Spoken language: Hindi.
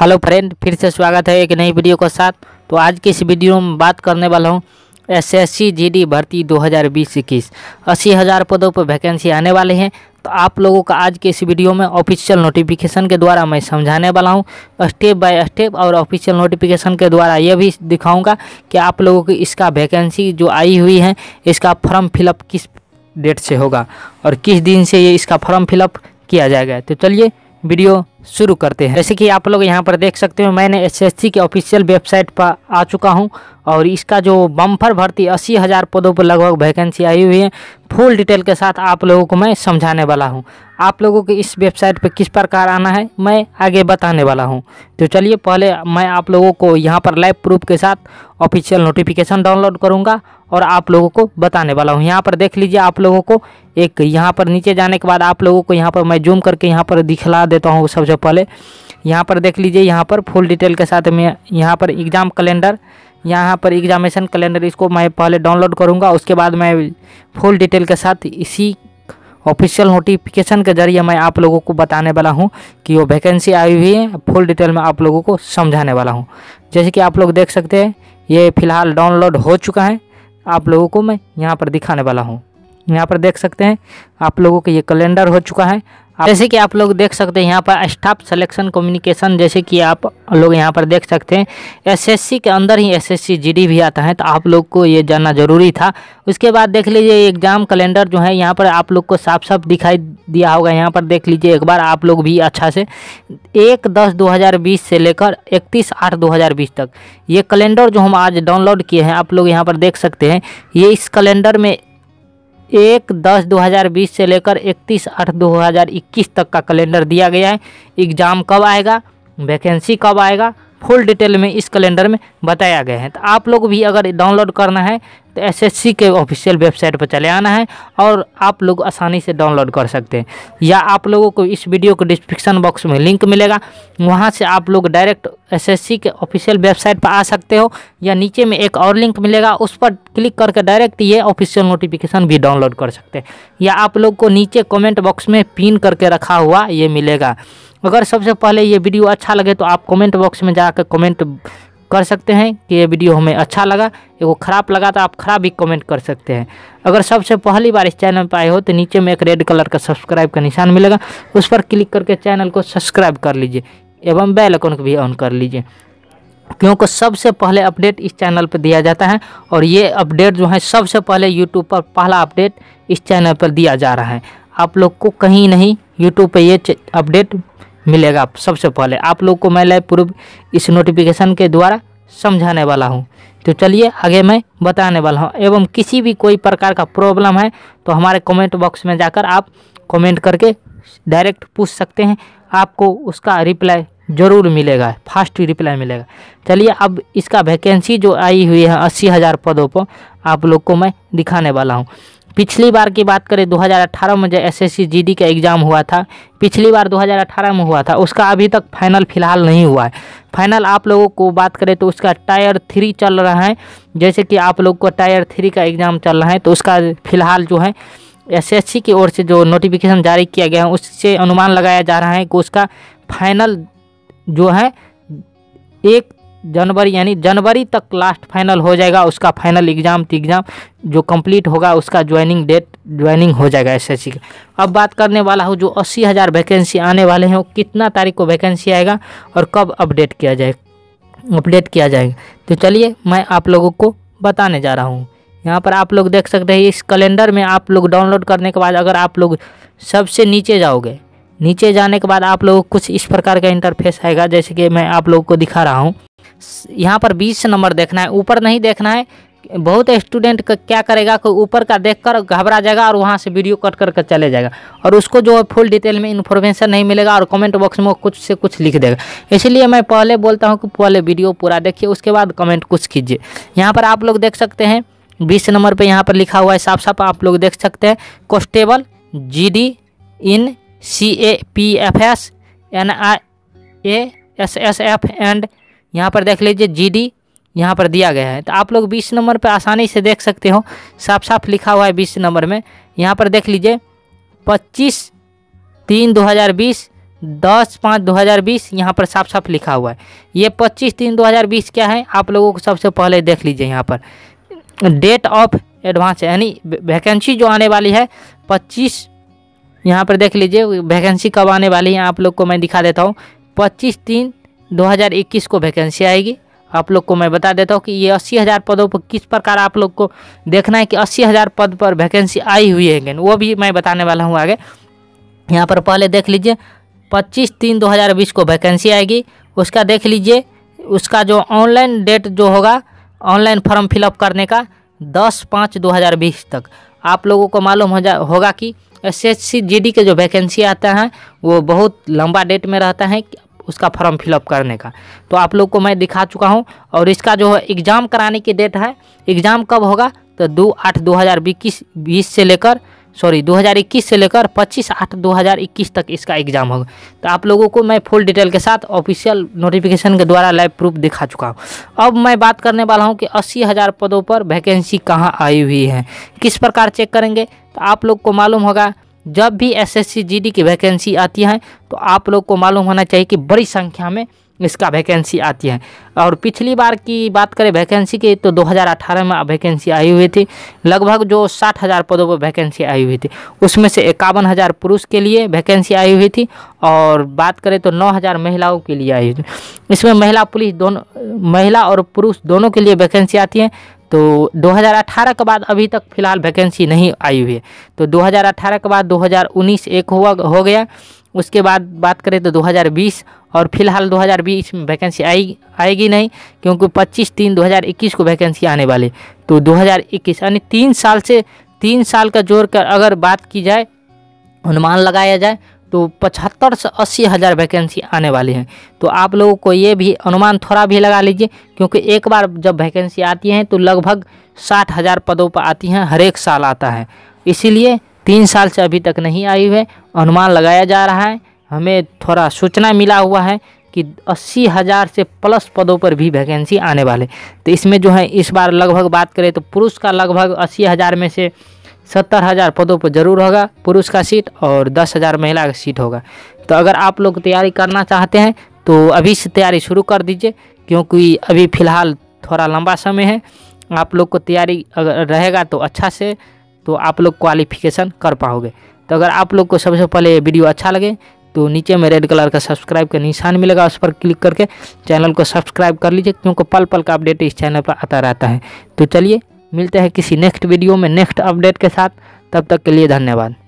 हेलो फ्रेंड फिर से स्वागत है एक नई वीडियो के साथ तो आज की इस वीडियो में बात करने वाला हूँ एसएससी जीडी भर्ती 2020 इक्कीस अस्सी हज़ार पदों पर वैकेंसी आने वाले हैं तो आप लोगों का आज के इस वीडियो में ऑफिशियल नोटिफिकेशन के द्वारा मैं समझाने वाला हूँ स्टेप बाय स्टेप और ऑफिशियल नोटिफिकेशन के द्वारा यह भी दिखाऊँगा कि आप लोगों की इसका वैकेंसी जो आई हुई है इसका फॉर्म फिलअप किस डेट से होगा और किस दिन से ये इसका फॉर्म फिलअप किया जाएगा तो चलिए वीडियो शुरू करते हैं जैसे कि आप लोग यहाँ पर देख सकते हो मैंने एसएससी के ऑफिशियल वेबसाइट पर आ चुका हूँ और इसका जो बम्फर भर्ती अस्सी हज़ार पदों पर लगभग वैकेंसी आई हुई है फुल डिटेल के साथ आप लोगों को मैं समझाने वाला हूँ आप लोगों को इस वेबसाइट पर किस प्रकार आना है मैं आगे बताने वाला हूँ तो चलिए पहले मैं आप लोगों को यहाँ पर लाइव प्रूफ के साथ ऑफिशियल नोटिफिकेशन डाउनलोड करूँगा और आप लोगों को बताने वाला हूँ यहाँ पर देख लीजिए आप लोगों को एक यहाँ पर नीचे जाने के बाद आप लोगों को यहाँ पर मैं जूम करके यहाँ पर दिखला देता हूँ सब जो पहले यहाँ पर देख लीजिए यहाँ पर फुल डिटेल के साथ में यहाँ पर एग्ज़ाम कैलेंडर यहाँ पर एग्जामेशन कैलेंडर इसको मैं पहले डाउनलोड करूँगा उसके बाद मैं फुल डिटेल के साथ इसी ऑफिशियल नोटिफिकेशन के जरिए मैं आप लोगों को बताने वाला हूँ कि वो वैकेंसी आई हुई है फुल डिटेल में आप लोगों को समझाने वाला हूँ जैसे कि आप लोग देख सकते हैं ये फ़िलहाल डाउनलोड हो चुका है आप लोगों को मैं यहाँ पर दिखाने वाला हूँ यहाँ पर देख सकते हैं आप लोगों का ये कैलेंडर हो चुका है जैसे कि आप लोग देख सकते हैं यहाँ पर स्टाफ सिलेक्शन कम्युनिकेशन जैसे कि आप लोग यहाँ पर देख सकते हैं एसएससी के अंदर ही एसएससी जीडी भी आता है तो आप लोग को ये जानना जरूरी था उसके बाद देख लीजिए एग्ज़ाम कैलेंडर जो है यहाँ पर आप लोग को साफ साफ दिखाई दिया होगा यहाँ पर देख लीजिए एक बार आप लोग भी अच्छा से एक दस दो हज़ार बीस से लेकर इकतीस आठ दो हज़ार बीस तक ये कैलेंडर जो हम आज डाउनलोड किए हैं आप लोग यहाँ पर देख सकते हैं ये इस कैलेंडर में एक दस 2020 से लेकर इकतीस आठ 2021 तक का कैलेंडर दिया गया है एग्ज़ाम कब आएगा वैकेंसी कब आएगा फुल डिटेल में इस कैलेंडर में बताया गया है तो आप लोग भी अगर डाउनलोड करना है तो एसएससी के ऑफिशियल वेबसाइट पर चले आना है और आप लोग आसानी से डाउनलोड कर सकते हैं या आप लोगों को इस वीडियो के डिस्क्रिप्शन बॉक्स में लिंक मिलेगा वहाँ से आप लोग डायरेक्ट एसएससी के ऑफिशियल वेबसाइट पर आ सकते हो या नीचे में एक और लिंक मिलेगा उस पर क्लिक करके डायरेक्ट ये ऑफिशियल नोटिफिकेशन भी डाउनलोड कर सकते हैं या आप लोग को नीचे कॉमेंट बॉक्स में पिन करके रखा हुआ ये मिलेगा अगर सबसे पहले ये वीडियो अच्छा लगे तो आप कमेंट बॉक्स में जाकर कमेंट कर सकते हैं कि ये वीडियो हमें अच्छा लगा एगो खराब लगा तो आप खराब भी कमेंट कर सकते हैं अगर सबसे पहली बार इस चैनल पर आए हो तो नीचे में एक रेड कलर का सब्सक्राइब का निशान मिलेगा उस पर क्लिक करके चैनल को सब्सक्राइब कर लीजिए एवं बेल अकाउंट भी ऑन कर लीजिए क्योंकि सबसे पहले अपडेट इस चैनल पर दिया जाता है और ये अपडेट जो है सबसे पहले यूट्यूब पर पहला अपडेट इस चैनल पर दिया जा रहा है आप लोग को कहीं नहीं यूट्यूब पर ये अपडेट मिलेगा सबसे पहले आप लोग को मैं लाइव प्रूफ इस नोटिफिकेशन के द्वारा समझाने वाला हूँ तो चलिए आगे मैं बताने वाला हूँ एवं किसी भी कोई प्रकार का प्रॉब्लम है तो हमारे कमेंट बॉक्स में जाकर आप कमेंट करके डायरेक्ट पूछ सकते हैं आपको उसका रिप्लाई ज़रूर मिलेगा फास्ट रिप्लाई मिलेगा चलिए अब इसका वैकेंसी जो आई हुई है अस्सी हज़ार पदों पर आप लोग को मैं दिखाने वाला हूँ पिछली बार की बात करें 2018 में जो जी डी का एग्ज़ाम हुआ था पिछली बार 2018 में हुआ था उसका अभी तक फाइनल फ़िलहाल नहीं हुआ है फाइनल आप लोगों को बात करें तो उसका टायर थ्री चल रहा है जैसे कि आप लोग को टायर थ्री का एग्ज़ाम चल रहा है तो उसका फ़िलहाल जो है सी की ओर से जो नोटिफिकेशन जारी किया गया है उससे अनुमान लगाया जा रहा है कि उसका फाइनल जो है एक जनवरी यानी जनवरी तक लास्ट फाइनल हो जाएगा उसका फाइनल एग्ज़ाम एग्ज़ाम जो कंप्लीट होगा उसका ज्वाइनिंग डेट ज्वाइनिंग हो जाएगा एस एस का अब बात करने वाला हूँ जो अस्सी हज़ार वैकेंसी आने वाले हैं वो कितना तारीख को वैकेंसी आएगा और कब अपडेट किया जाए अपडेट किया जाएगा तो चलिए मैं आप लोगों को बताने जा रहा हूँ यहाँ पर आप लोग देख सकते हैं इस कैलेंडर में आप लोग डाउनलोड करने के बाद अगर आप लोग सबसे नीचे जाओगे नीचे जाने के बाद आप लोगों को कुछ इस प्रकार का इंटरफेस आएगा जैसे कि मैं आप लोगों को दिखा रहा हूँ यहाँ पर बीस नंबर देखना है ऊपर नहीं देखना है बहुत स्टूडेंट क्या करेगा कि ऊपर का देखकर घबरा जाएगा और वहाँ से वीडियो कट करके चले जाएगा और उसको जो है फुल डिटेल में इन्फॉर्मेशन नहीं मिलेगा और कमेंट बॉक्स में कुछ से कुछ लिख देगा इसलिए मैं पहले बोलता हूँ कि पहले वीडियो पूरा देखिए उसके बाद कमेंट कुछ कीजिए यहाँ पर आप लोग देख सकते हैं बीस नंबर पर यहाँ पर लिखा हुआ है साफ साफ आप लोग देख सकते हैं constable G in C A P F S N I A S S F and यहाँ पर देख लीजिए जी डी यहाँ पर दिया गया है तो आप लोग बीस नंबर पर आसानी से देख सकते हो साफ साफ लिखा हुआ है बीस नंबर में यहाँ पर देख लीजिए पच्चीस तीन दो हज़ार बीस दस पाँच दो हज़ार बीस यहाँ पर साफ साफ लिखा हुआ है ये पच्चीस तीन दो हज़ार बीस क्या है आप लोगों को सबसे पहले देख लीजिए यहाँ पर डेट ऑफ एडवांस यानी वैकेंसी जो आने वाली है पच्चीस यहाँ पर देख लीजिए वैकेंसी कब आने वाली है आप लोग को मैं दिखा देता हूँ पच्चीस तीन 2021 को वैकेंसी आएगी आप लोग को मैं बता देता हूँ कि ये अस्सी हज़ार पदों पर किस प्रकार आप लोग को देखना है कि अस्सी हज़ार पद पर वैकेंसी आई हुई है वो भी मैं बताने वाला हूँ आगे यहाँ पर पहले देख लीजिए पच्चीस तीन दो हज़ार बीस को वैकेंसी आएगी उसका देख लीजिए उसका जो ऑनलाइन डेट जो होगा ऑनलाइन फॉर्म फिलअप करने का दस पाँच दो हज़ार बीस तक आप लोगों को मालूम हो जा होगा कि एस एस के जो वैकेंसी आता है वो बहुत लंबा डेट में रहता है उसका फॉर्म फिलअप करने का तो आप लोग को मैं दिखा चुका हूँ और इसका जो है एग्ज़ाम कराने की डेट है एग्ज़ाम कब होगा तो दो आठ दो हज़ार बीस से लेकर सॉरी 2021 से लेकर 25 आठ 2021 तक इसका एग्ज़ाम होगा तो आप लोगों को मैं फुल डिटेल के साथ ऑफिशियल नोटिफिकेशन के द्वारा लाइव प्रूफ दिखा चुका हूँ अब मैं बात करने वाला हूँ कि अस्सी हज़ार पदों पर वैकेंसी कहाँ आई हुई है किस प्रकार चेक करेंगे तो आप लोग को मालूम होगा जब भी एसएससी जीडी की वैकेंसी आती है तो आप लोग को मालूम होना चाहिए कि बड़ी संख्या में इसका वैकेंसी आती है और पिछली बार की बात करें वैकेंसी की तो 2018 में वैकेंसी आई हुई थी लगभग जो साठ हज़ार पदों पर वैकेंसी आई हुई थी उसमें से इक्यावन हज़ार पुरुष के लिए वैकेंसी आई हुई थी और बात करें तो नौ हज़ार महिलाओं के लिए आई हुई थी इसमें महिला पुलिस दोनों महिला और पुरुष दोनों के लिए वैकेंसी आती है तो 2018 के बाद अभी तक फ़िलहाल वैकेंसी नहीं आई हुई है तो 2018 के बाद 2019 एक हुआ हो गया उसके बाद बात करें तो 2020 और फिलहाल 2020 में वैकेंसी आई आएगी नहीं क्योंकि 25 तीन 2021 को वैकेंसी आने वाली तो 2021 यानी तीन साल से तीन साल का जोड़ कर अगर बात की जाए अनुमान लगाया जाए तो पचहत्तर से अस्सी हज़ार वैकेंसी आने वाली है तो आप लोगों को ये भी अनुमान थोड़ा भी लगा लीजिए क्योंकि एक बार जब वैकेंसी आती हैं तो लगभग साठ हज़ार पदों पर आती हैं हर एक साल आता है इसीलिए तीन साल से अभी तक नहीं आई है अनुमान लगाया जा रहा है हमें थोड़ा सूचना मिला हुआ है कि अस्सी हज़ार से प्लस पदों पर भी वैकेंसी आने वाले तो इसमें जो है इस बार लगभग बात करें तो पुरुष का लगभग अस्सी हज़ार में से सत्तर हज़ार पदों पर ज़रूर होगा पुरुष का सीट और दस हज़ार महिला का सीट होगा तो अगर आप लोग तैयारी करना चाहते हैं तो अभी से तैयारी शुरू कर दीजिए क्योंकि अभी फ़िलहाल थोड़ा लंबा समय है आप लोग को तैयारी अगर रहेगा तो अच्छा से तो आप लोग क्वालिफिकेशन कर पाओगे तो अगर आप लोग को सबसे पहले वीडियो अच्छा लगे तो नीचे में रेड कलर का सब्सक्राइब का निशान मिलेगा उस पर क्लिक करके चैनल को सब्सक्राइब कर लीजिए क्योंकि पल पल का अपडेट इस चैनल पर आता रहता है तो चलिए मिलते हैं किसी नेक्स्ट वीडियो में नेक्स्ट अपडेट के साथ तब तक के लिए धन्यवाद